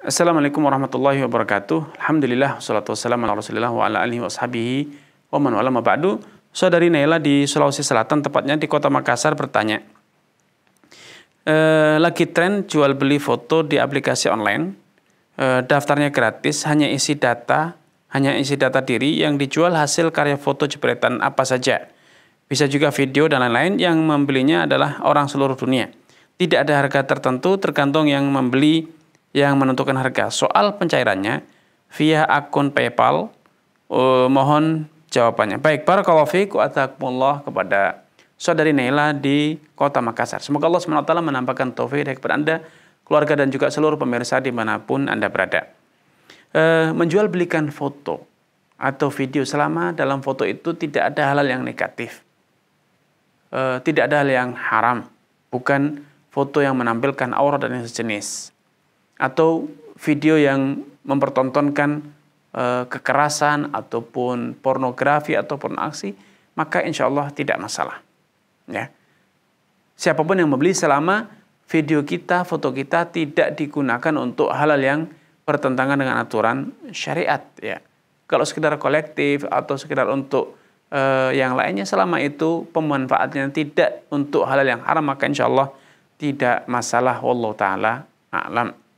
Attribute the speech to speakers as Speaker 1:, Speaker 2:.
Speaker 1: Assalamualaikum warahmatullahi wabarakatuh. Alhamdulillah, salatu wassalamu ala rasulillah wa ala alihi wa wa man wala ba'du. Saudari Naila di Sulawesi Selatan, tepatnya di kota Makassar bertanya, e, lagi tren jual beli foto di aplikasi online, e, daftarnya gratis, hanya isi data, hanya isi data diri yang dijual hasil karya foto jepretan apa saja. Bisa juga video dan lain-lain yang membelinya adalah orang seluruh dunia. Tidak ada harga tertentu tergantung yang membeli yang menentukan harga. Soal pencairannya via akun PayPal, uh, mohon jawabannya. Baik, para fiik wa kepada saudari Naila di kota Makassar. Semoga Allah SWT menampakkan taufik kepada Anda, keluarga dan juga seluruh pemirsa dimanapun Anda berada. Uh, menjual belikan foto atau video selama dalam foto itu tidak ada halal yang negatif. Uh, tidak ada hal yang haram. Bukan foto yang menampilkan aurat dan yang sejenis atau video yang mempertontonkan e, kekerasan ataupun pornografi ataupun aksi, maka insya Allah tidak masalah. Ya. Siapapun yang membeli selama video kita, foto kita tidak digunakan untuk halal yang bertentangan dengan aturan syariat. Ya. Kalau sekedar kolektif atau sekedar untuk e, yang lainnya, selama itu pemanfaatnya tidak untuk halal yang haram, maka insya Allah tidak masalah. Wallahu ta'ala a'lam.